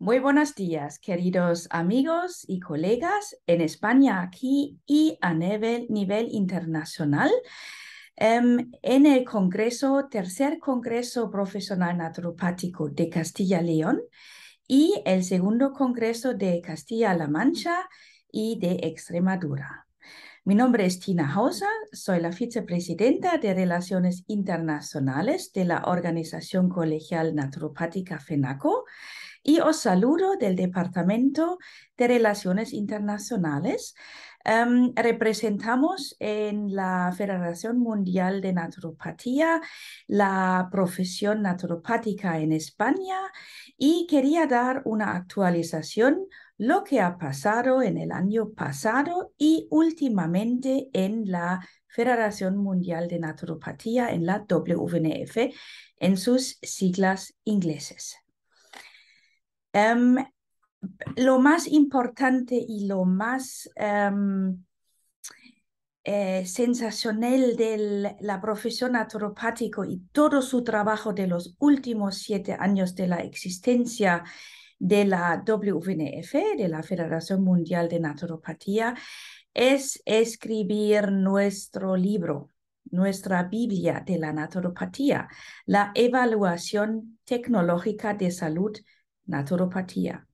Muy buenos días, queridos amigos y colegas en España aquí y a nivel, nivel internacional. Em, en el Congreso, tercer Congreso Profesional Naturopático de Castilla-León y el segundo Congreso de Castilla-La Mancha y de Extremadura. Mi nombre es Tina Hausa, soy la vicepresidenta de Relaciones Internacionales de la Organización Colegial Naturopática FENACO y os saludo del Departamento de Relaciones Internacionales. Em, representamos en la Federación Mundial de Naturopatía la profesión naturopática en España y quería dar una actualización lo que ha pasado en el año pasado y últimamente en la Federación Mundial de Naturopatía, en la WNF, en sus siglas ingleses. Em, lo más importante y lo más em, eh, sensacional de la profesión naturopático y todo su trabajo de los últimos siete años de la existencia de la WNF, de la Federación Mundial de Naturopatía, es escribir nuestro libro, nuestra Biblia de la naturopatía, la evaluación tecnológica de salud naturopatía.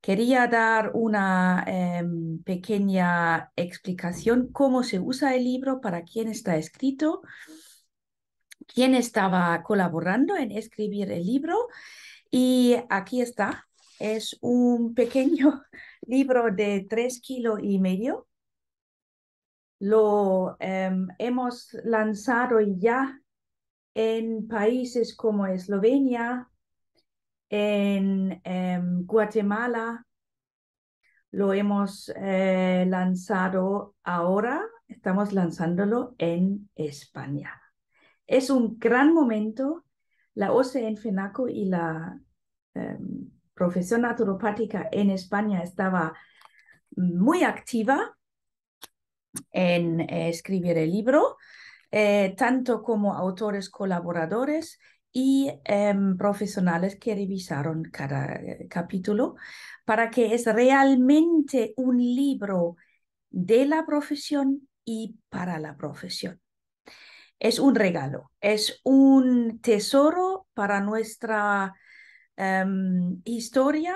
Quería dar una em, pequeña explicación cómo se usa el libro, para quién está escrito, quién estaba colaborando en escribir el libro. Y aquí está, es un pequeño libro de tres kilos y medio. Lo em, hemos lanzado ya en países como Eslovenia, en em, Guatemala lo hemos eh, lanzado ahora, estamos lanzándolo en España. Es un gran momento. La OCE en FENACO y la em, profesión naturopática en España estaba muy activa en eh, escribir el libro, eh, tanto como autores colaboradores y em, profesionales que revisaron cada eh, capítulo para que es realmente un libro de la profesión y para la profesión. Es un regalo, es un tesoro para nuestra em, historia,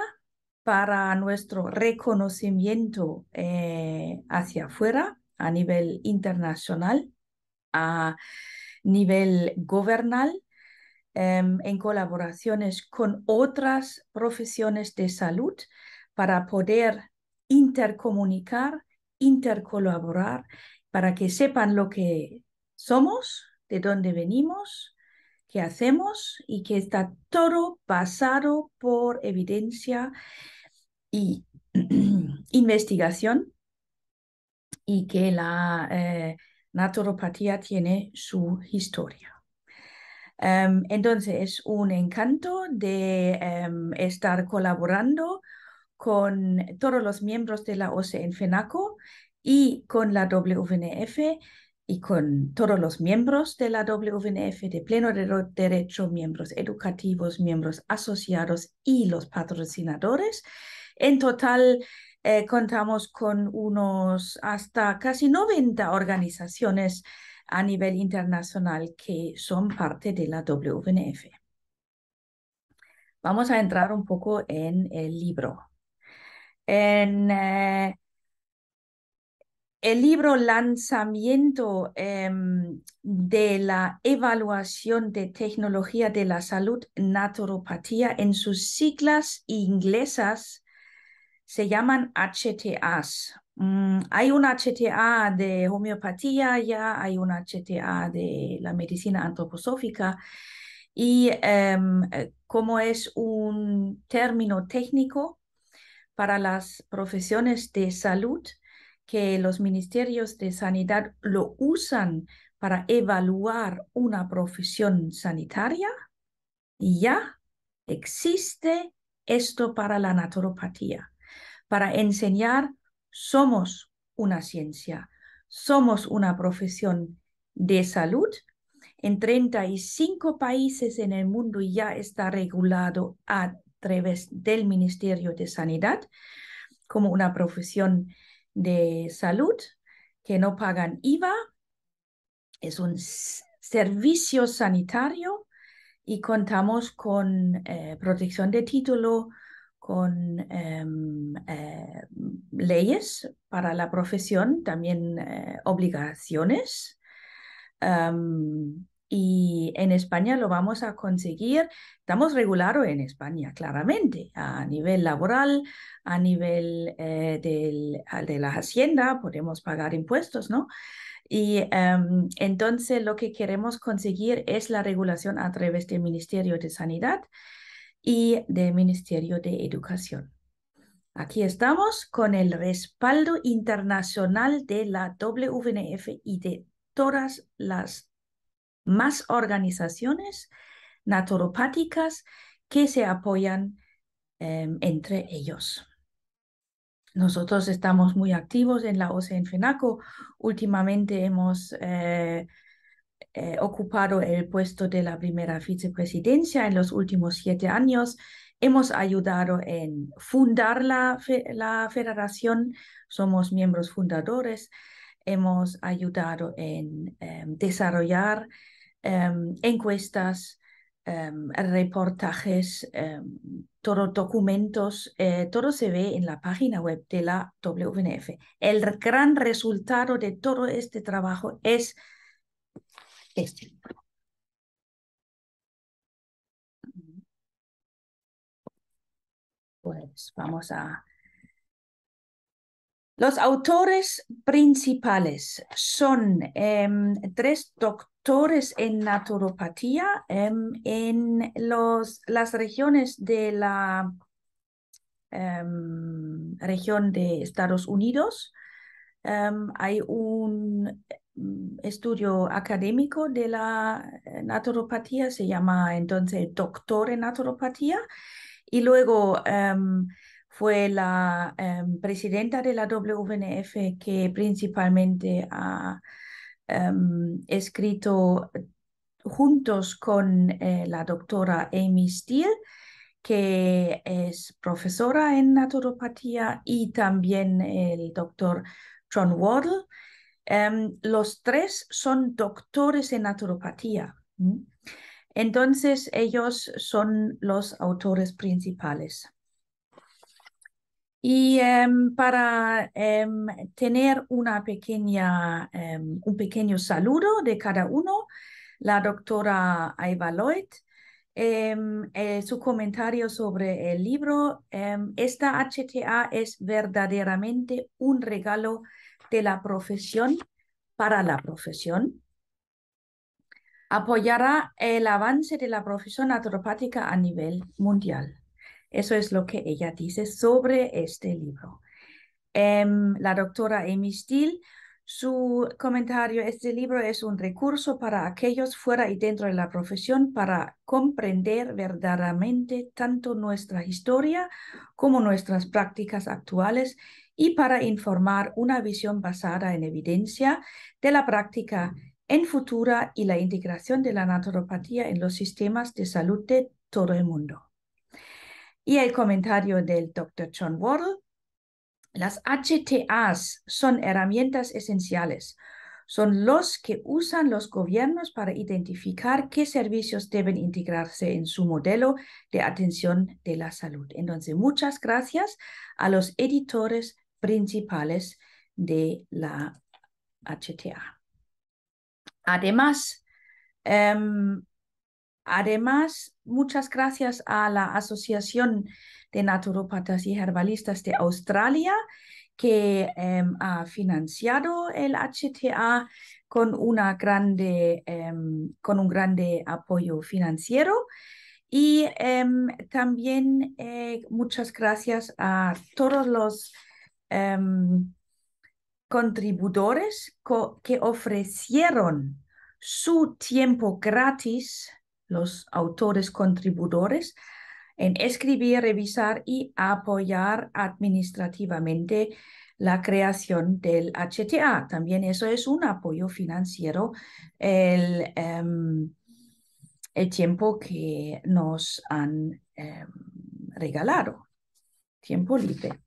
para nuestro reconocimiento eh, hacia afuera a nivel internacional, a nivel gobernal. Em, en colaboraciones con otras profesiones de salud para poder intercomunicar, intercolaborar, para que sepan lo que somos, de dónde venimos, qué hacemos y que está todo basado por evidencia y investigación y que la eh, naturopatía tiene su historia. Em, entonces, es un encanto de em, estar colaborando con todos los miembros de la OCE en FENACO y con la WNF y con todos los miembros de la WNF de pleno derecho, miembros educativos, miembros asociados y los patrocinadores. En total, eh, contamos con unos hasta casi 90 organizaciones a nivel internacional que son parte de la WNF. Vamos a entrar un poco en el libro. En eh, el libro Lanzamiento em, de la Evaluación de Tecnología de la Salud Naturopatía en sus siglas inglesas se llaman HTAs Mm, hay una HTA de homeopatía ya, hay una HTA de la medicina antroposófica y em, eh, como es un término técnico para las profesiones de salud que los ministerios de sanidad lo usan para evaluar una profesión sanitaria, ya existe esto para la naturopatía, para enseñar somos una ciencia, somos una profesión de salud. En 35 países en el mundo ya está regulado a través del Ministerio de Sanidad como una profesión de salud que no pagan IVA. Es un servicio sanitario y contamos con eh, protección de título, con em, eh, leyes para la profesión, también eh, obligaciones. Em, y en España lo vamos a conseguir. Estamos regulados en España, claramente, a nivel laboral, a nivel eh, del, de la hacienda, podemos pagar impuestos, ¿no? Y em, entonces lo que queremos conseguir es la regulación a través del Ministerio de Sanidad y del Ministerio de Educación. Aquí estamos con el respaldo internacional de la WNF y de todas las más organizaciones naturopáticas que se apoyan em, entre ellos. Nosotros estamos muy activos en la OCE en FENACO. Últimamente hemos eh, eh, ocupado el puesto de la primera vicepresidencia en los últimos siete años. Hemos ayudado en fundar la, federación, somos miembros fundadores, hemos ayudado en em, desarrollar em, encuestas, em, reportajes, todos documentos, eh, todo se ve en la página web de la WNF. El gran resultado de todo este trabajo es este. Pues vamos a... Los autores principales son em, tres doctores en naturopatía em, en los, las regiones de la em, región de Estados Unidos. hay un Mm, estudio académico de la eh, naturopatía, se llama entonces doctor en naturopatía, y luego em, fue la em, presidenta de la WNF que principalmente ha em, escrito juntos con eh, la doctora Amy Steele, que es profesora en naturopatía, y también el doctor John Wardle Em, los tres son doctores en naturopatía. Entonces, ellos son los autores principales. Y em, para em, tener una pequeña, un pequeño saludo de cada uno, la doctora Aiva Lloyd, eh, su comentario sobre el libro, esta HTA es verdaderamente un regalo de la profesión para la profesión. Apoyará el avance de la profesión atropática a nivel mundial. Eso es lo que ella dice sobre este libro. Em, la doctora Amy Steele, su comentario, este libro es un recurso para aquellos fuera y dentro de la profesión para comprender verdaderamente tanto nuestra historia como nuestras prácticas actuales y para informar una visión basada en evidencia de la práctica en futura y la integración de la naturopatía en los sistemas de salud de todo el mundo. Y el comentario del doctor John Wardle, las HTAs son herramientas esenciales. Son los que usan los gobiernos para identificar qué servicios deben integrarse en su modelo de atención de la salud. Entonces, muchas gracias a los editores principales de la HTA. Además, em, además, muchas gracias a la Asociación de Naturopatas y Herbalistas de Australia que em, ha financiado el HTA con, una grande, em, con un grande apoyo financiero. Y también eh, muchas gracias a todos los contribuidores em, contributores que ofrecieron su tiempo gratis, los autores contributores, en escribir, revisar y apoyar administrativamente la creación del HTA. También eso es un apoyo financiero, el, em, tiempo que nos han em, regalado, tiempo libre.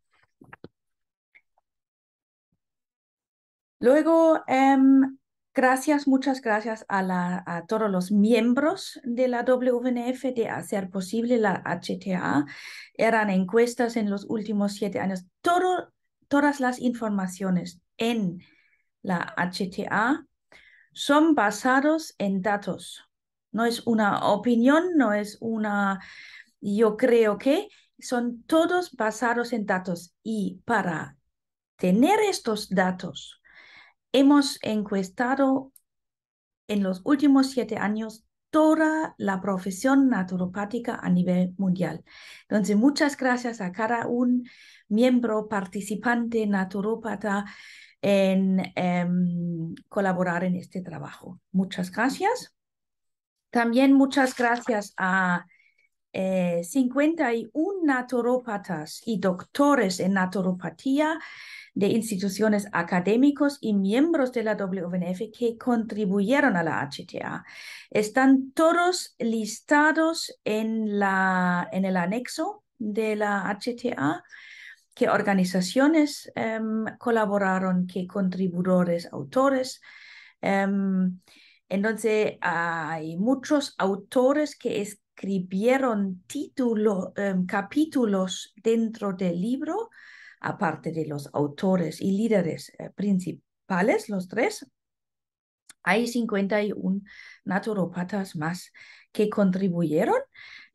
Luego, em, gracias, muchas gracias a, todos los miembros de la WNF de hacer posible la HTA. Eran encuestas en los últimos siete años. Todo, todas las informaciones en la HTA son basados en datos. No es una opinión, no es una, yo creo que son todos basados en datos. Y para tener estos datos, hemos encuestado en los últimos siete años toda la profesión naturopática a nivel mundial. Entonces, muchas gracias a cada un miembro participante naturopata en em, colaborar en este trabajo. Muchas gracias. También muchas gracias a 51 eh, naturopatas y doctores en naturopatía de instituciones académicos y miembros de la WNF que contribuyeron a la HTA. Están todos listados en, el anexo de la HTA qué organizaciones em, colaboraron, qué contribuidores, autores. Em, entonces, hay muchos autores que escribieron título, em, capítulos dentro del libro aparte de los autores y líderes eh, principales, los tres, hay 51 naturopatas más que contribuyeron.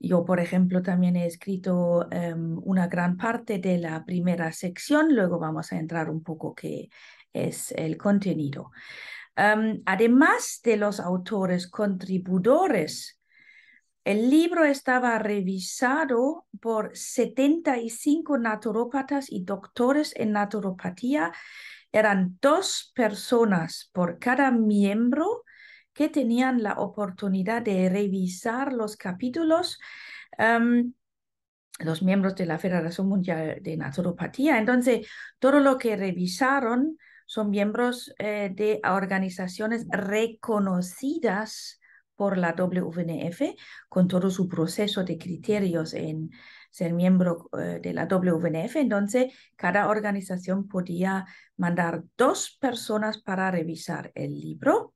Yo, por ejemplo, también he escrito em, una gran parte de la primera sección, luego vamos a entrar un poco qué es el contenido. Em, además de los autores contribuidores el libro estaba revisado por 75 naturopatas y doctores en naturopatía. Eran dos personas por cada miembro que tenían la oportunidad de revisar los capítulos. Em, los miembros de la Federación Mundial de Naturopatía. Entonces, todo lo que revisaron son miembros eh, de organizaciones reconocidas por la WNF con todo su proceso de criterios en ser miembro eh, de la WNF. Entonces, cada organización podía mandar dos personas para revisar el libro.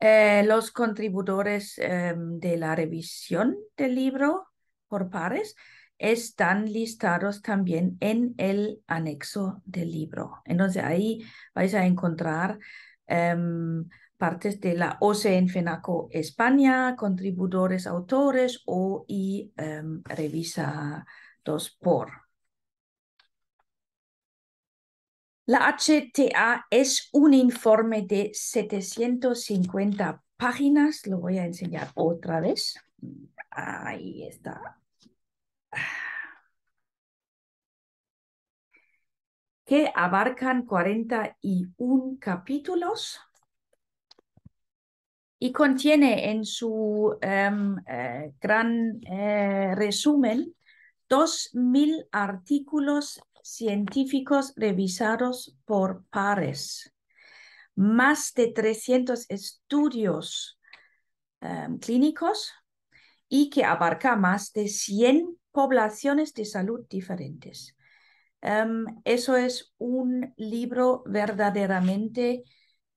Eh, los contributores em, de la revisión del libro por pares están listados también en el anexo del libro. Entonces ahí vais a encontrar em, partes de la OCN FENACO España, contribuidores, autores o y em, Revisa revisados por. La HTA es un informe de 750 páginas. Lo voy a enseñar otra vez. Ahí está. Que abarcan 41 capítulos y contiene en su em, eh, gran eh, resumen 2.000 artículos científicos revisados por pares, más de 300 estudios em, clínicos y que abarca más de 100 poblaciones de salud diferentes. Em, eso es un libro verdaderamente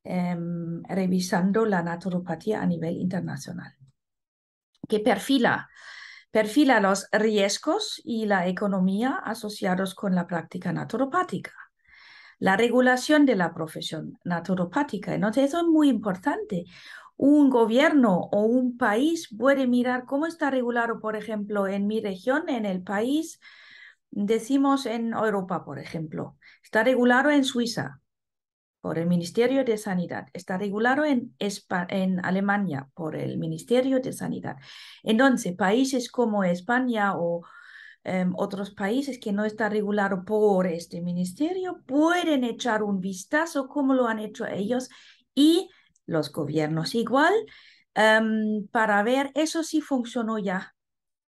Em, revisando la naturopatía a nivel internacional, que perfila, perfila los riesgos y la economía asociados con la práctica naturopática. La regulación de la profesión naturopática. Entonces, eso es muy importante un gobierno o un país puede mirar cómo está regulado, por ejemplo, en mi región, en el país, decimos en Europa, por ejemplo, está regulado en Suiza, por el Ministerio de Sanidad. Está regulado en, en Alemania por el Ministerio de Sanidad. Entonces, países como España o em, otros países que no están regulado por este ministerio pueden echar un vistazo cómo lo han hecho ellos y los gobiernos igual em, para ver eso sí funcionó ya.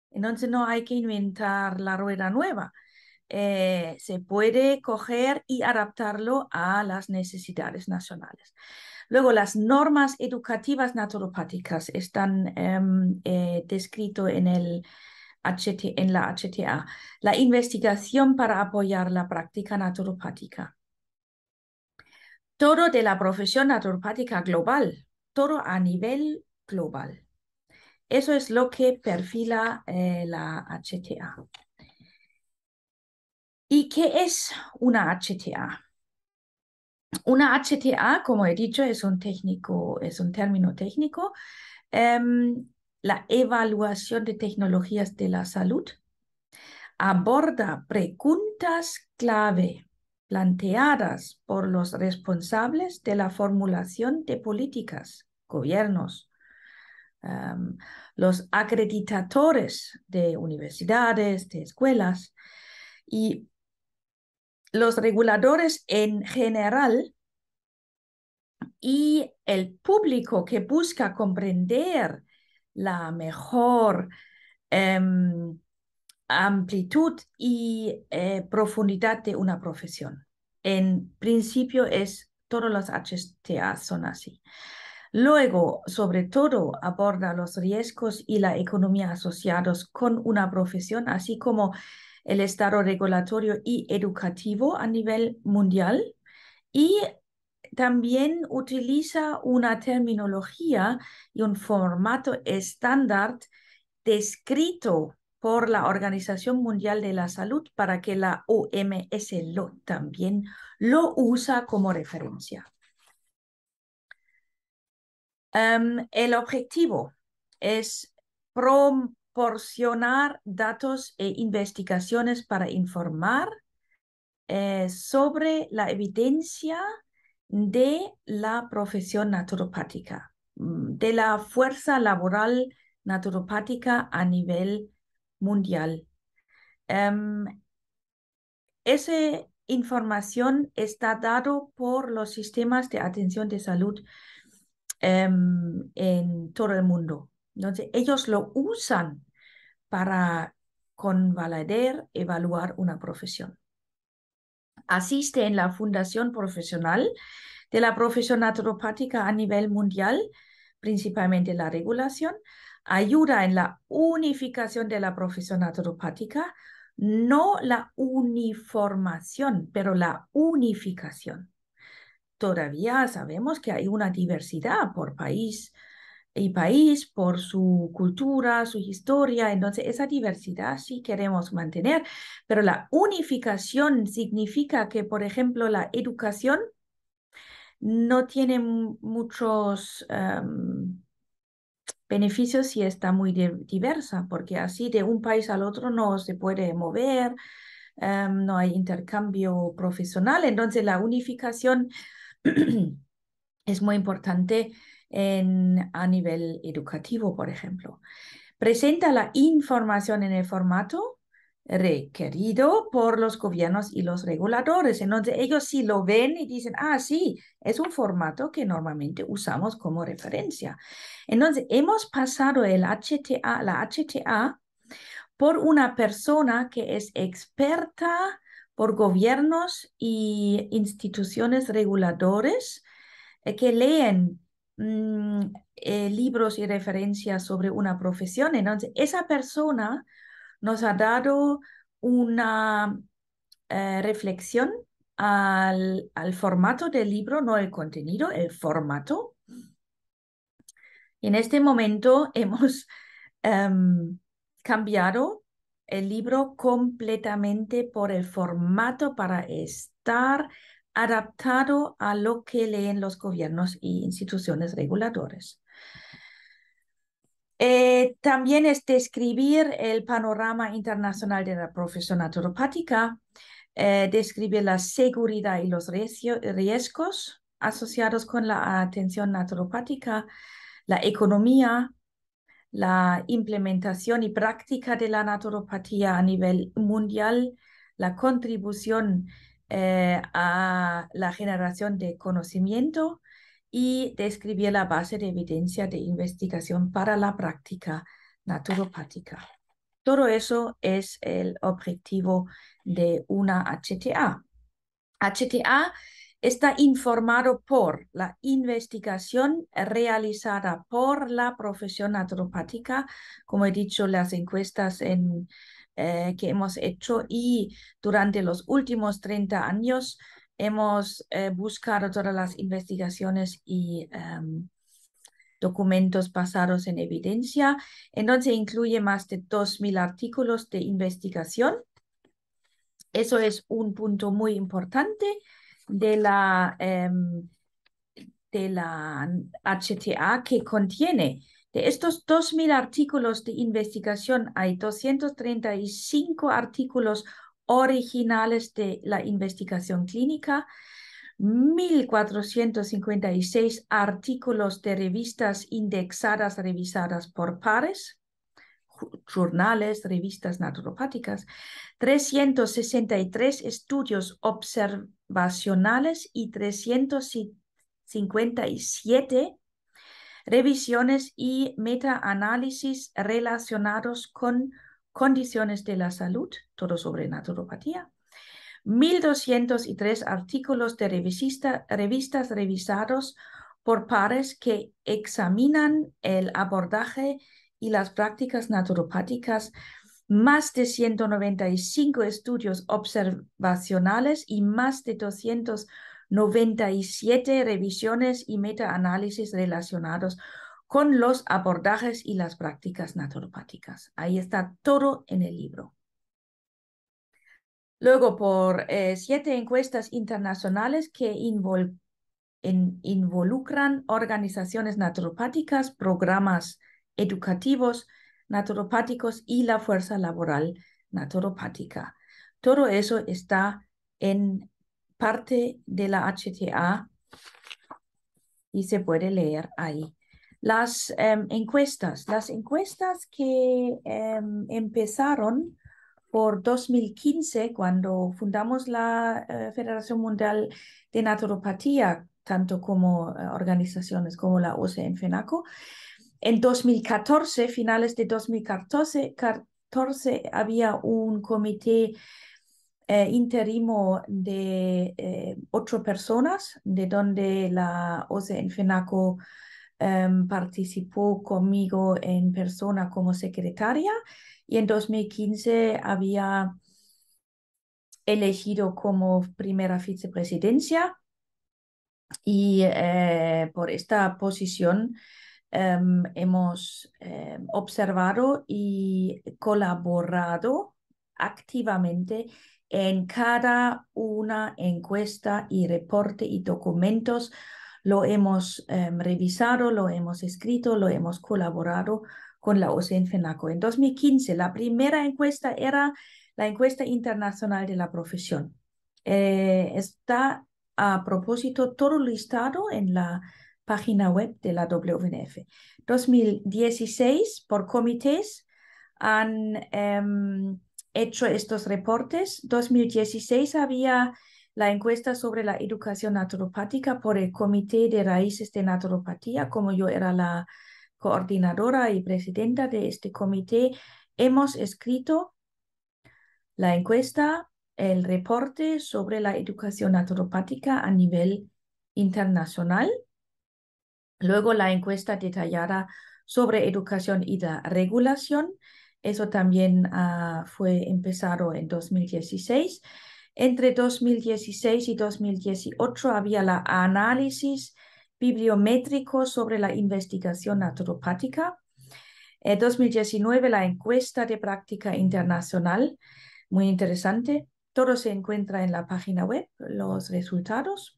Entonces no hay que inventar la rueda nueva. Eh, se puede coger y adaptarlo a las necesidades nacionales. Luego, las normas educativas naturopáticas están em, eh, descritas en, el la HTA. La investigación para apoyar la práctica naturopática. Todo de la profesión naturopática global, todo a nivel global. Eso es lo que perfila eh, la HTA. ¿Y qué es una HTA? Una HTA, como he dicho, es un, técnico, es un término técnico. Em, la evaluación de tecnologías de la salud aborda preguntas clave planteadas por los responsables de la formulación de políticas, gobiernos, em, los acreditadores de universidades, de escuelas, y los reguladores en general y el público que busca comprender la mejor em, amplitud y eh, profundidad de una profesión. En principio es todos los HTA son así. Luego, sobre todo, aborda los riesgos y la economía asociados con una profesión, así como el estado regulatorio y educativo a nivel mundial y también utiliza una terminología y un formato estándar descrito por la Organización Mundial de la Salud para que la OMS lo, también lo usa como referencia. Em, el objetivo es promover proporcionar datos e investigaciones para informar eh, sobre la evidencia de la profesión naturopática, mm, de la fuerza laboral naturopática a nivel mundial. Em, esa información está dado por los sistemas de atención de salud em, en todo el mundo. Entonces, ellos lo usan para convalidar, evaluar una profesión. Asiste en la Fundación Profesional de la Profesión Naturopática a nivel mundial, principalmente la regulación, ayuda en la unificación de la profesión naturopática, no la uniformación, pero la unificación. Todavía sabemos que hay una diversidad por país, y país, por su cultura, su historia. Entonces, esa diversidad sí queremos mantener, pero la unificación significa que, por ejemplo, la educación no tiene muchos em, beneficios si está muy diversa, porque así de un país al otro no se puede mover, em, no hay intercambio profesional. Entonces, la unificación es muy importante a nivel educativo, por ejemplo. Presenta la información en el formato requerido por los gobiernos y los reguladores. Entonces ellos sí lo ven y dicen, ah, sí, es un formato que normalmente usamos como referencia. Entonces hemos pasado el HTA, la HTA por una persona que es experta por gobiernos y instituciones reguladores eh, que leen Mm, eh, libros y referencias sobre una profesión. Entonces, esa persona nos ha dado una eh, reflexión al, formato del libro, no el contenido, el formato. En este momento hemos em, cambiado el libro completamente por el formato para estar adaptado a lo que leen los gobiernos y instituciones reguladoras. Eh, también es describir el panorama internacional de la profesión naturopática, eh, describir la seguridad y los riesgos asociados con la atención naturopática, la economía, la implementación y práctica de la naturopatía a nivel mundial, la contribución eh, a la generación de conocimiento y describir la base de evidencia de investigación para la práctica naturopática. Todo eso es el objetivo de una HTA. HTA está informado por la investigación realizada por la profesión naturopática, como he dicho, las encuestas en eh, que hemos hecho y durante los últimos 30 años hemos eh, buscado todas las investigaciones y em, documentos basados en evidencia. Entonces incluye más de 2.000 artículos de investigación. Eso es un punto muy importante de la, em, de la HTA que contiene de estos 2.000 artículos de investigación, hay 235 artículos originales de la investigación clínica, 1.456 artículos de revistas indexadas, revisadas por pares, jornales, revistas naturopáticas, 363 estudios observacionales y 357 revisiones y metaanálisis relacionados con condiciones de la salud, todo sobre naturopatía. 1.203 artículos de revistas revisados por pares que examinan el abordaje y las prácticas naturopáticas, más de 195 estudios observacionales y más de 200 97 revisiones y metaanálisis relacionados con los abordajes y las prácticas naturopáticas. Ahí está todo en el libro. Luego, por eh, siete encuestas internacionales que involucran organizaciones naturopáticas, programas educativos naturopáticos y la fuerza laboral naturopática. Todo eso está en parte de la HTA y se puede leer ahí. Las em, encuestas, las encuestas que em, empezaron por 2015, cuando fundamos la eh, Federación Mundial de Naturopatía, tanto como eh, organizaciones como la OCE en FENACO, en 2014, finales de 2014, 14, había un comité eh, interimo de eh, ocho personas, de donde la OCE en FENACO em, participó conmigo en persona como secretaria y en 2015 había elegido como primera vicepresidencia y eh, por esta posición em, hemos em, observado y colaborado activamente en cada una encuesta y reporte y documentos. Lo hemos em, revisado, lo hemos escrito, lo hemos colaborado con la OCN en FENACO. En 2015, la primera encuesta era la encuesta internacional de la profesión. Eh, está a propósito todo listado en la página web de la WNF. 2016, por comités, han... Em, hecho estos reportes. 2016 había la encuesta sobre la educación naturopática por el Comité de Raíces de Naturopatía, como yo era la coordinadora y presidenta de este comité, hemos escrito la encuesta, el reporte sobre la educación naturopática a nivel internacional, luego la encuesta detallada sobre educación y la regulación, eso también ah, fue empezado en 2016. Entre 2016 y 2018 había la análisis bibliométrico sobre la investigación naturopática. En 2019 la encuesta de práctica internacional, muy interesante. Todo se encuentra en la página web, los resultados.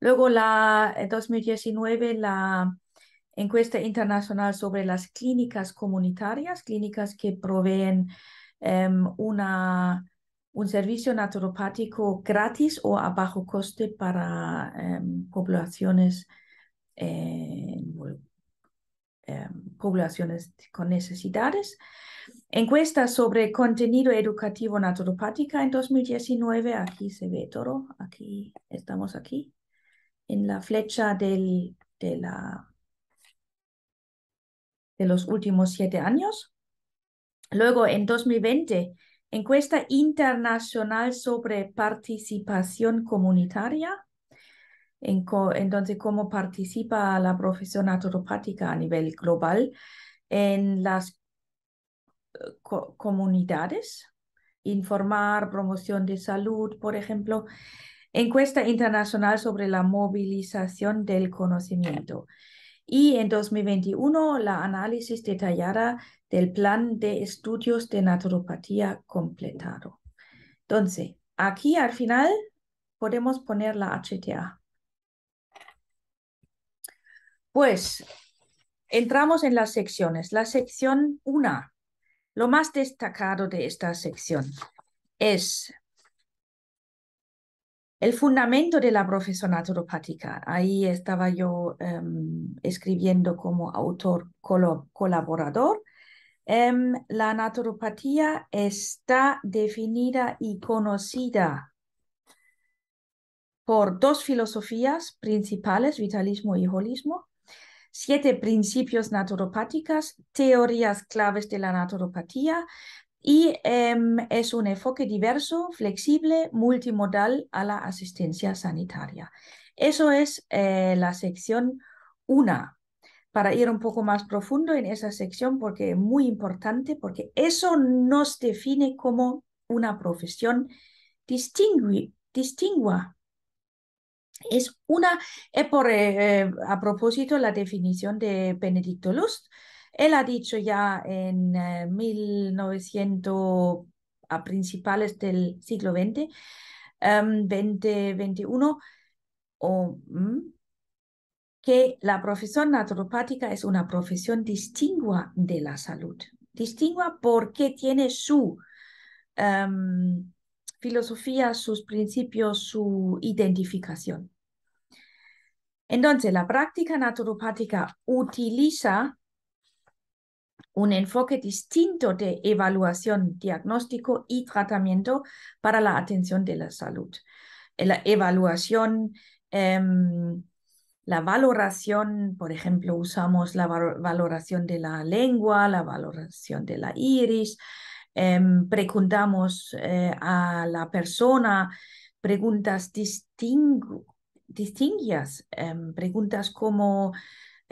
Luego la en 2019 la encuesta internacional sobre las clínicas comunitarias, clínicas que proveen em, una, un servicio naturopático gratis o a bajo coste para em, poblaciones, em, poblaciones con necesidades. Encuesta sobre contenido educativo naturopática en 2019. Aquí se ve todo. Aquí estamos aquí en la flecha del, de la de los últimos siete años. Luego, en 2020, encuesta internacional sobre participación comunitaria. entonces, cómo participa la profesión atropática a nivel global en las eh, comunidades. Informar, promoción de salud, por ejemplo. Encuesta internacional sobre la movilización del conocimiento y en 2021 la análisis detallada del plan de estudios de naturopatía completado. Entonces, aquí al final podemos poner la HTA. Pues entramos en las secciones. La sección 1, lo más destacado de esta sección es el fundamento de la profesión naturopática. Ahí estaba yo em, escribiendo como autor colaborador. Em, la naturopatía está definida y conocida por dos filosofías principales, vitalismo y holismo, siete principios naturopáticas, teorías claves de la naturopatía, y em, es un enfoque diverso, flexible, multimodal a la asistencia sanitaria. Eso es eh, la sección 1. Para ir un poco más profundo en esa sección, porque es muy importante, porque eso nos define como una profesión distingua. Es una, eh, eh, a propósito, la definición de Benedicto Lust, él ha dicho ya en 1900, eh, a principales del siglo XX, em, mm, que la profesión naturopática es una profesión distingua de la salud. Distingua porque tiene su em, filosofía, sus principios, su identificación. Entonces, la práctica naturopática utiliza un enfoque distinto de evaluación, diagnóstico y tratamiento para la atención de la salud. Eh, la evaluación, em, la valoración, por ejemplo, usamos la valoración de la lengua, la valoración de la iris, em, preguntamos eh, a la persona preguntas distinguidas, em, preguntas como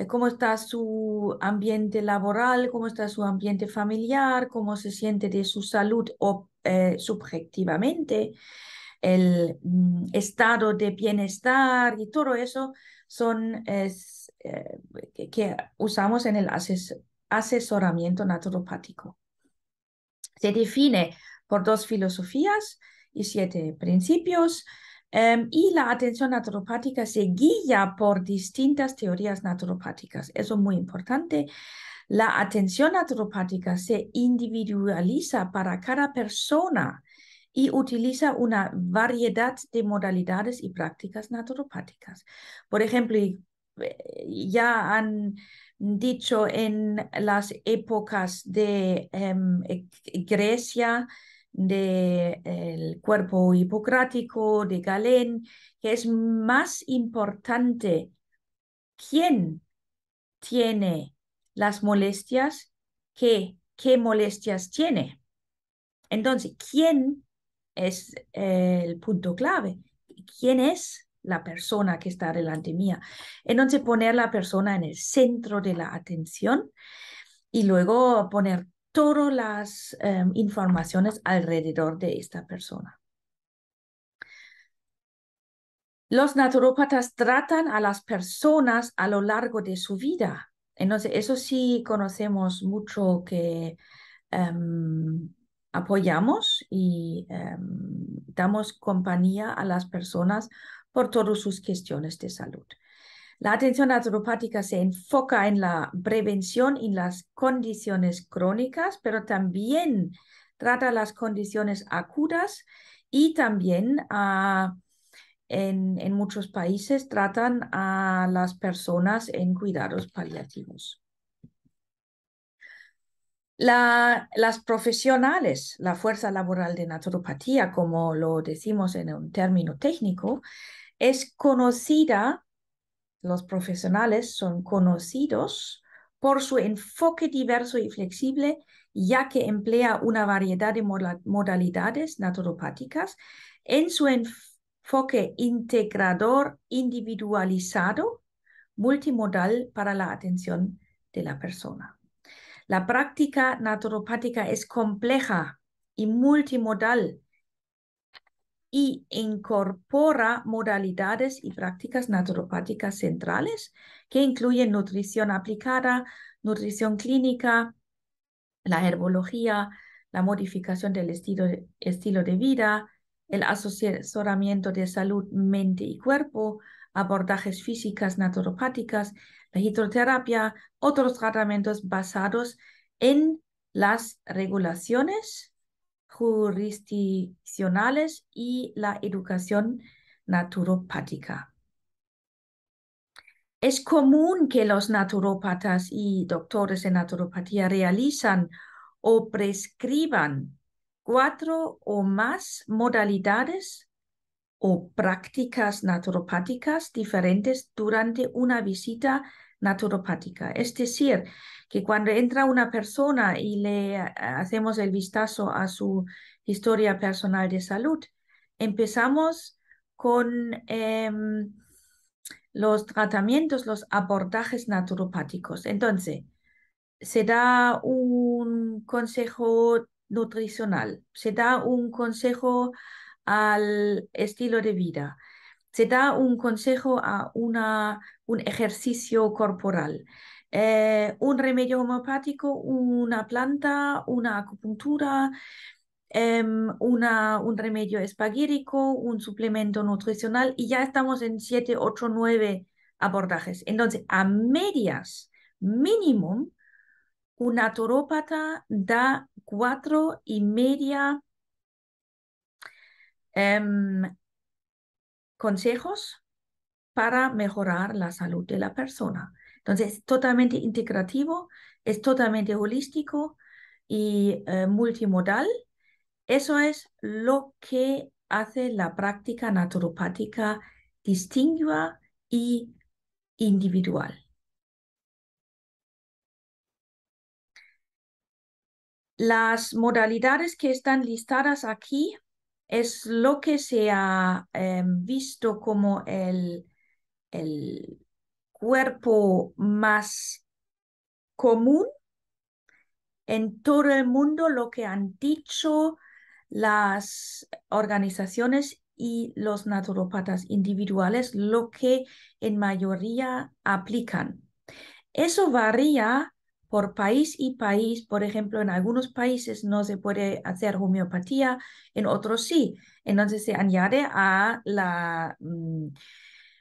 eh, cómo está su ambiente laboral, cómo está su ambiente familiar, cómo se siente de su salud o, eh, subjetivamente, el mm, estado de bienestar y todo eso son eh, que, usamos en el asesoramiento naturopático. Se define por dos filosofías y siete principios. Em, y la atención naturopática se guía por distintas teorías naturopáticas. Eso es muy importante. La atención naturopática se individualiza para cada persona y utiliza una variedad de modalidades y prácticas naturopáticas. Por ejemplo, eh, ya han dicho en las épocas de em, Grecia, del cuerpo hipocrático de Galén, que es más importante quién tiene las molestias que qué molestias tiene. Entonces, ¿quién es el punto clave? ¿Quién es la persona que está delante mía? Entonces, poner la persona en el centro de la atención y luego poner todas las eh, informaciones alrededor de esta persona. Los naturópatas tratan a las personas a lo largo de su vida. Entonces, eso sí conocemos mucho que em, apoyamos y em, damos compañía a las personas por todas sus cuestiones de salud. La atención naturopática se enfoca en la prevención y las condiciones crónicas, pero también trata las condiciones acudas y también ah, en, muchos países tratan a las personas en cuidados paliativos. las profesionales, la fuerza laboral de naturopatía, como lo decimos en un término técnico, es conocida los profesionales son conocidos por su enfoque diverso y flexible, ya que emplea una variedad de modalidades naturopáticas en su enfoque integrador, individualizado, multimodal para la atención de la persona. La práctica naturopática es compleja y multimodal y incorpora modalidades y prácticas naturopáticas centrales que incluyen nutrición aplicada, nutrición clínica, la herbología, la modificación del estilo, de vida, el asesoramiento de salud mente y cuerpo, abordajes físicas naturopáticas, la hidroterapia, otros tratamientos basados en las regulaciones jurisdiccionales y la educación naturopática. Es común que los naturopatas y doctores de naturopatía realizan o prescriban cuatro o más modalidades o prácticas naturopáticas diferentes durante una visita naturopática. Es decir, que cuando entra una persona y le hacemos el vistazo a su historia personal de salud, empezamos con em, los tratamientos, los abordajes naturopáticos. Entonces, se da un consejo nutricional, se da un consejo al estilo de vida, se da un consejo a una, un ejercicio corporal, eh, un remedio homeopático, una planta, una acupuntura, em, un remedio espaguírico, un suplemento nutricional y ya estamos en 7, 8, 9 abordajes. Entonces, a medias, mínimo, una naturópata da cuatro y media em, consejos para mejorar la salud de la persona. Entonces, es totalmente integrativo, es totalmente holístico y eh, multimodal. Eso es lo que hace la práctica naturopática distingua y individual. Las modalidades que están listadas aquí es lo que se ha em, visto como el, el cuerpo más común en todo el mundo lo que han dicho las organizaciones y los naturopatas individuales, lo que en mayoría aplican. Eso varía por país y país. Por ejemplo, en algunos países no se puede hacer homeopatía, en otros sí. Entonces se añade a la mm,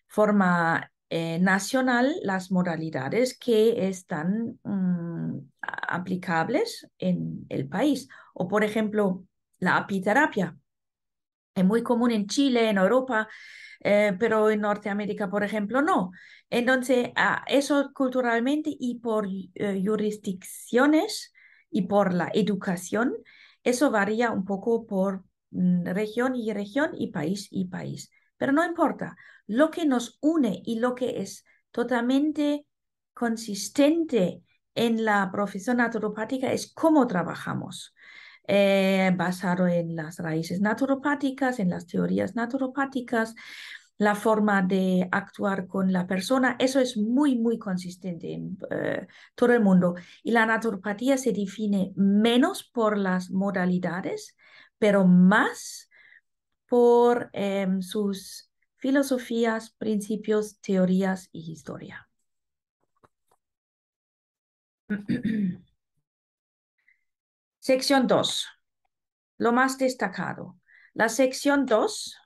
forma eh, nacional las modalidades que están mm, aplicables en el país. O, por ejemplo, la apiterapia. Es muy común en Chile, en Europa, eh, pero en Norteamérica, por ejemplo, no. Entonces, eso culturalmente y por eh, jurisdicciones y por la educación, eso varía un poco por mm, región y región y país y país. Pero no importa, lo que nos une y lo que es totalmente consistente en la profesión naturopática es cómo trabajamos, eh, basado en las raíces naturopáticas, en las teorías naturopáticas, la forma de actuar con la persona. Eso es muy, muy consistente en eh, todo el mundo. Y la naturopatía se define menos por las modalidades, pero más por em, sus filosofías, principios, teorías y historia. sección 2. Lo más destacado. La sección 2,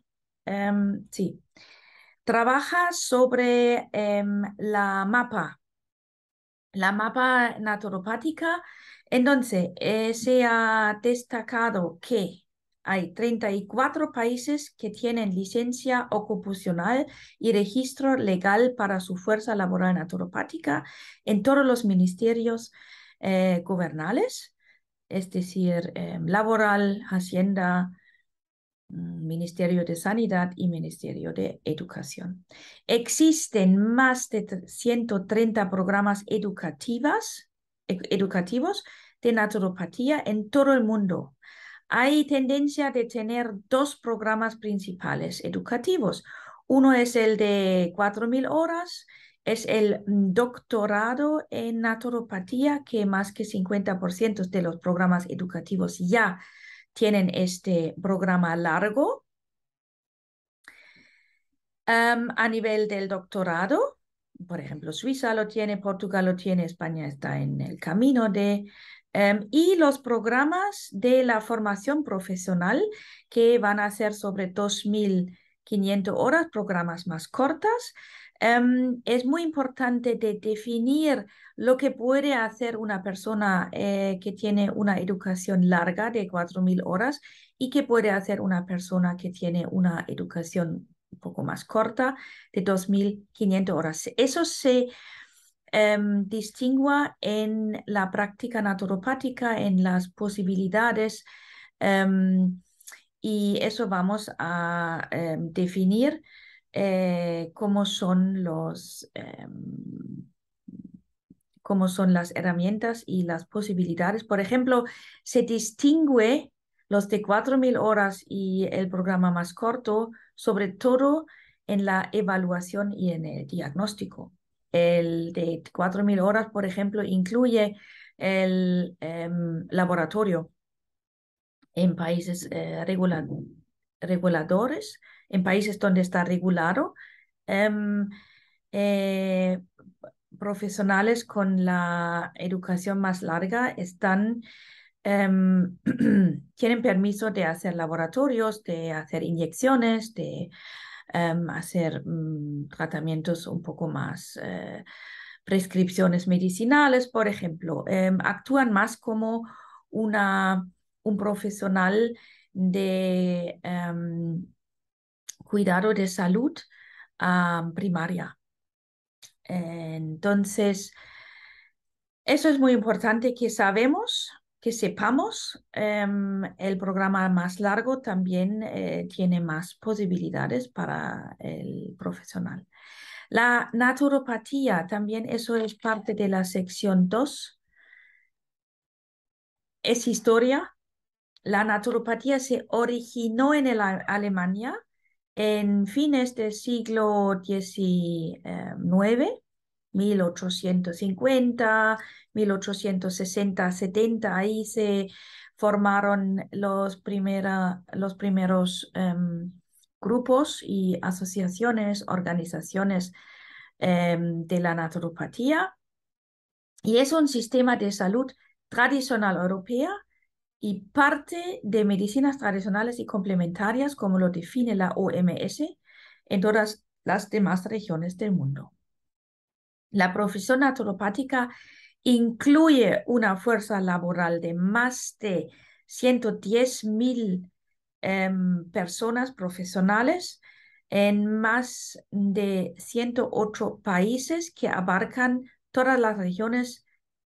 em, sí, trabaja sobre em, la mapa, la mapa naturopática. Entonces, eh, se ha destacado que hay 34 países que tienen licencia ocupacional y registro legal para su fuerza laboral naturopática en todos los ministerios eh, gobernales, es decir, eh, laboral, hacienda, mm, Ministerio de Sanidad y Ministerio de Educación. Existen más de 130 programas educativas, educativos de naturopatía en todo el mundo hay tendencia de tener dos programas principales educativos. Uno es el de 4.000 horas, es el doctorado en naturopatía, que más que 50% de los programas educativos ya tienen este programa largo. Em, a nivel del doctorado, por ejemplo, Suiza lo tiene, Portugal lo tiene, España está en el camino de Em, y los programas de la formación profesional, que van a ser sobre 2.500 horas, programas más cortas. Em, es muy importante definir lo que puede hacer una persona eh, que tiene una educación larga de 4.000 horas y que puede hacer una persona que tiene una educación un poco más corta de 2.500 horas. Eso se Em, distingua en la práctica naturopática, en las posibilidades em, y eso vamos a em, definir eh, cómo son los cómo son las herramientas y las posibilidades. Por ejemplo, se distingue los de 4.000 horas y el programa más corto, sobre todo en la evaluación y en el diagnóstico. El de 4.000 horas, por ejemplo, incluye el em, laboratorio en países eh, reguladores, en países donde está regulado, em, eh, profesionales con la educación más larga están em, tienen permiso de hacer laboratorios, de hacer inyecciones, de Em, hacer mm, tratamientos un poco más, eh, prescripciones medicinales, por ejemplo, em, actúan más como un profesional de em, cuidado de salud primaria. Entonces, eso es muy importante que sabemos que sepamos, em, el programa más largo también eh, tiene más posibilidades para el profesional. La naturopatía, también eso es parte de la sección 2. Es historia. La naturopatía se originó en Alemania en fines del siglo XIX 1850, 1860, 70, ahí se formaron los, los primeros em, grupos y asociaciones, organizaciones em, de la naturopatía. Y es un sistema de salud tradicional europea y parte de medicinas tradicionales y complementarias como lo define la OMS en todas las demás regiones del mundo. La profesión naturopática incluye una fuerza laboral de más de 110 mil em, personas profesionales en más de 108 países que abarcan todas las regiones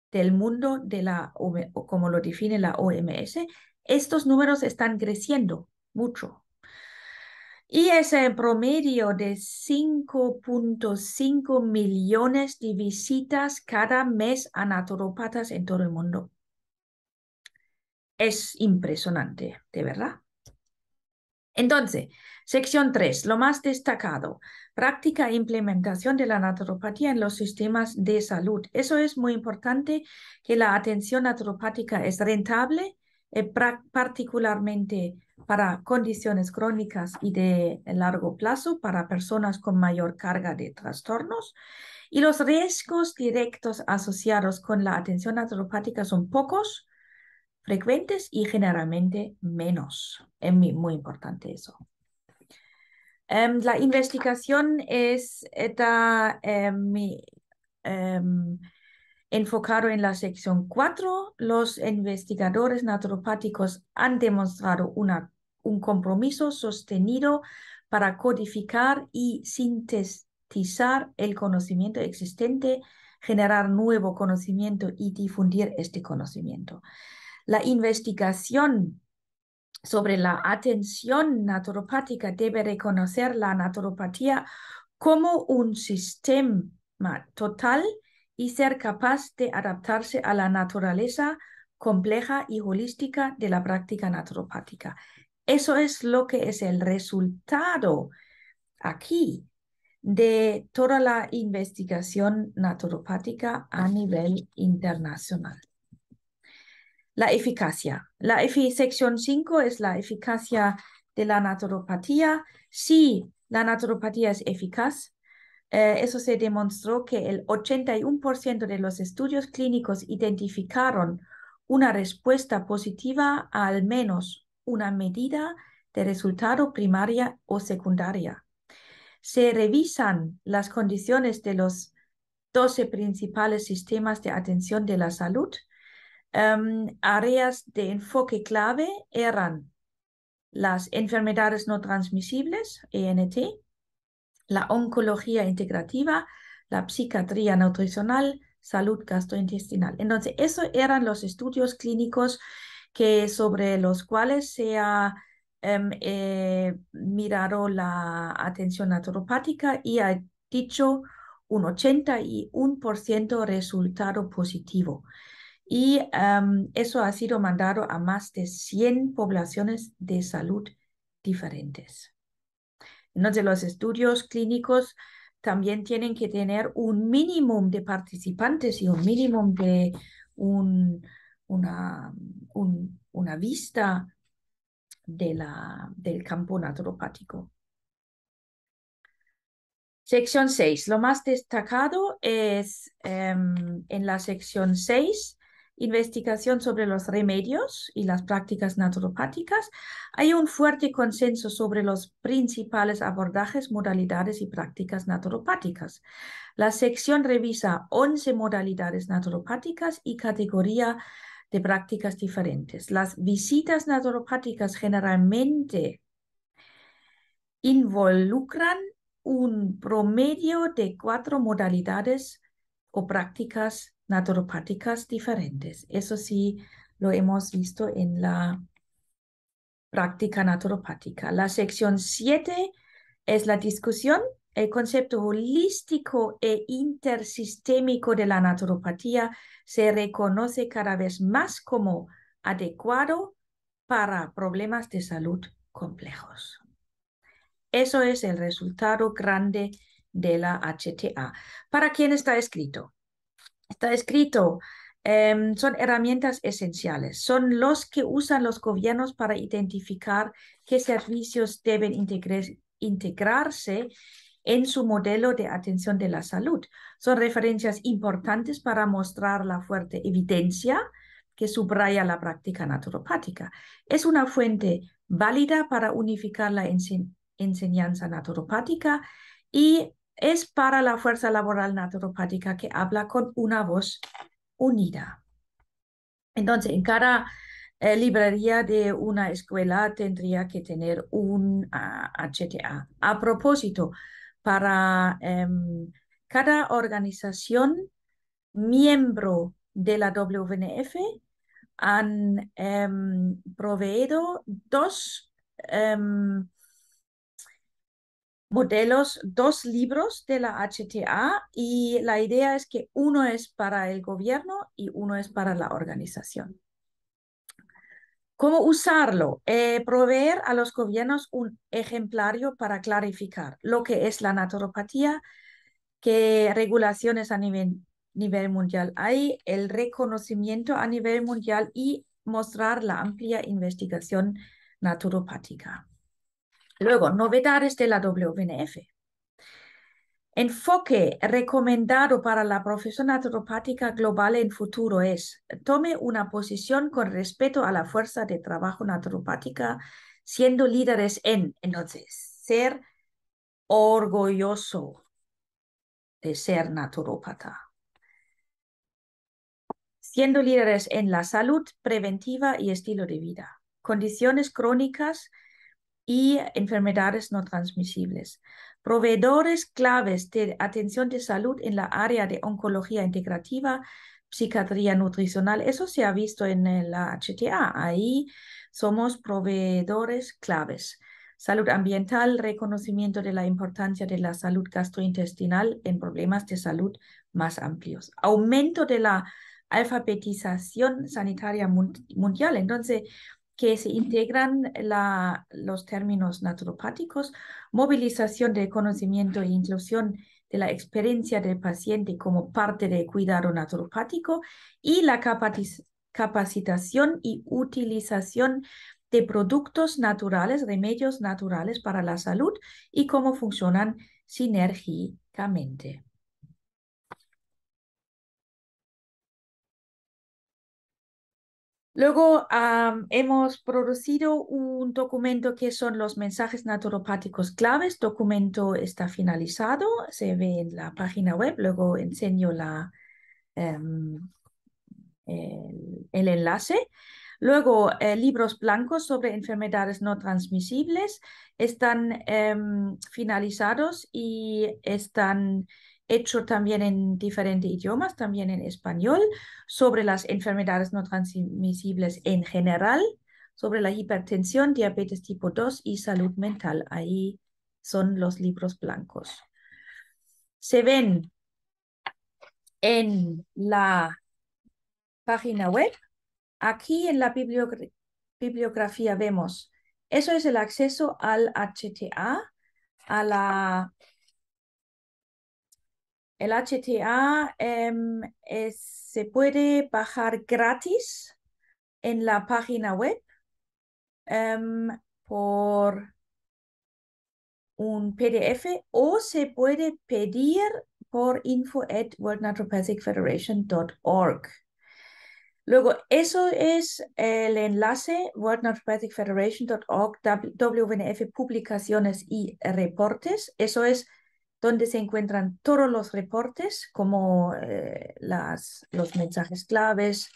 del mundo de la, como lo define la OMS. Estos números están creciendo mucho y es el promedio de 5.5 millones de visitas cada mes a naturopatas en todo el mundo. Es impresionante, de verdad. Entonces, sección 3, lo más destacado, práctica e implementación de la naturopatía en los sistemas de salud. Eso es muy importante, que la atención naturopática es rentable, y eh, particularmente para condiciones crónicas y de largo plazo para personas con mayor carga de trastornos. Y los riesgos directos asociados con la atención naturopática son pocos, frecuentes y generalmente menos. Es muy importante eso. Em, la investigación es, está em, em, enfocada en la sección 4. Los investigadores naturopáticos han demostrado una un compromiso sostenido para codificar y sintetizar el conocimiento existente, generar nuevo conocimiento y difundir este conocimiento. La investigación sobre la atención naturopática debe reconocer la naturopatía como un sistema total y ser capaz de adaptarse a la naturaleza compleja y holística de la práctica naturopática. Eso es lo que es el resultado aquí de toda la investigación naturopática a nivel internacional. La eficacia. La sección 5 es la eficacia de la naturopatía. Si la naturopatía es eficaz, eh, eso se demostró que el 81% de los estudios clínicos identificaron una respuesta positiva al menos una medida de resultado primaria o secundaria. Se revisan las condiciones de los 12 principales sistemas de atención de la salud. Em, áreas de enfoque clave eran las enfermedades no transmisibles, ENT, la oncología integrativa, la psiquiatría nutricional, salud gastrointestinal. Entonces, esos eran los estudios clínicos que sobre los cuales se ha em, eh, mirado la atención naturopática y ha dicho un 81% resultado positivo. Y em, eso ha sido mandado a más de 100 poblaciones de salud diferentes. Entonces, los estudios clínicos también tienen que tener un mínimo de participantes y un mínimo de un una, una vista de la, del campo naturopático. Sección 6. Lo más destacado es em, en la sección 6, investigación sobre los remedios y las prácticas naturopáticas. Hay un fuerte consenso sobre los principales abordajes, modalidades y prácticas naturopáticas. La sección revisa 11 modalidades naturopáticas y categoría de prácticas diferentes. Las visitas naturopáticas generalmente involucran un promedio de cuatro modalidades o prácticas naturopáticas diferentes. Eso sí, lo hemos visto en la práctica naturopática. La sección 7 es la discusión el concepto holístico e intersistémico de la naturopatía se reconoce cada vez más como adecuado para problemas de salud complejos. Eso es el resultado grande de la HTA. ¿Para quién está escrito? Está escrito, em, son herramientas esenciales, son los que usan los gobiernos para identificar qué servicios deben integrarse en su modelo de atención de la salud. Son referencias importantes para mostrar la fuerte evidencia que subraya la práctica naturopática. Es una fuente válida para unificar la enseñanza naturopática y es para la fuerza laboral naturopática que habla con una voz unida. Entonces, en cada eh, librería de una escuela tendría que tener un HTA. Ah, A propósito, para em, cada organización miembro de la WNF han em, proveído dos em, modelos, dos libros de la HTA y la idea es que uno es para el gobierno y uno es para la organización. ¿Cómo usarlo? Eh, proveer a los gobiernos un ejemplario para clarificar lo que es la naturopatía, qué regulaciones a nivel, nivel mundial hay, el reconocimiento a nivel mundial y mostrar la amplia investigación naturopática. Luego, novedades de la WNF. Enfoque recomendado para la profesión naturopática global en futuro es tome una posición con respeto a la fuerza de trabajo naturopática, siendo líderes en, entonces, ser orgulloso de ser naturopata. Siendo líderes en la salud preventiva y estilo de vida, condiciones crónicas y enfermedades no transmisibles proveedores claves de atención de salud en la área de oncología integrativa, psiquiatría nutricional. Eso se ha visto en la HTA. Ahí somos proveedores claves. Salud ambiental, reconocimiento de la importancia de la salud gastrointestinal en problemas de salud más amplios. Aumento de la alfabetización sanitaria mundial. Entonces, que se integran los términos naturopáticos, movilización de conocimiento e inclusión de la experiencia del paciente como parte del cuidado naturopático y la capacitación y utilización de productos naturales, remedios naturales para la salud y cómo funcionan sinérgicamente. Luego hemos producido un documento que son los mensajes naturopáticos claves. Documento está finalizado, se ve en la página web. Luego enseño la, em, el, enlace. Luego, eh, libros blancos sobre enfermedades no transmisibles están em, finalizados y están hecho también en diferentes idiomas, también en español, sobre las enfermedades no transmisibles en general, sobre la hipertensión, diabetes tipo 2 y salud mental. Ahí son los libros blancos. Se ven en la página web. Aquí en la bibliografía vemos, eso es el acceso al HTA, a la el HTA em, se puede bajar gratis en la página web em, por un PDF o se puede pedir por info at worldnaturopathicfederation.org. Luego, eso es el enlace worldnaturopathicfederation.org, WNF, publicaciones y reportes. Eso es donde se encuentran todos los reportes, como eh, los mensajes claves,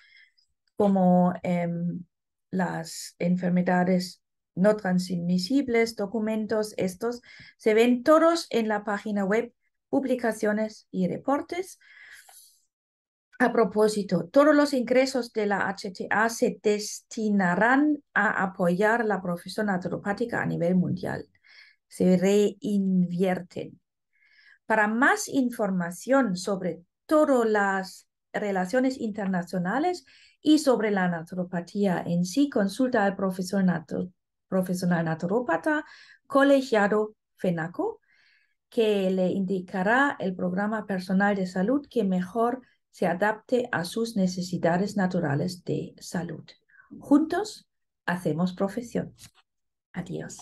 como em, las enfermedades no transmisibles, documentos, estos se ven todos en la página web, publicaciones y reportes. A propósito, todos los ingresos de la HTA se destinarán a apoyar la profesión naturopática a nivel mundial. Se reinvierten. Para más información sobre todas las relaciones internacionales y sobre la naturopatía en sí, consulta al profesor profesional naturopata colegiado FENACO, que le indicará el programa personal de salud que mejor se adapte a sus necesidades naturales de salud. Juntos hacemos profesión. Adiós.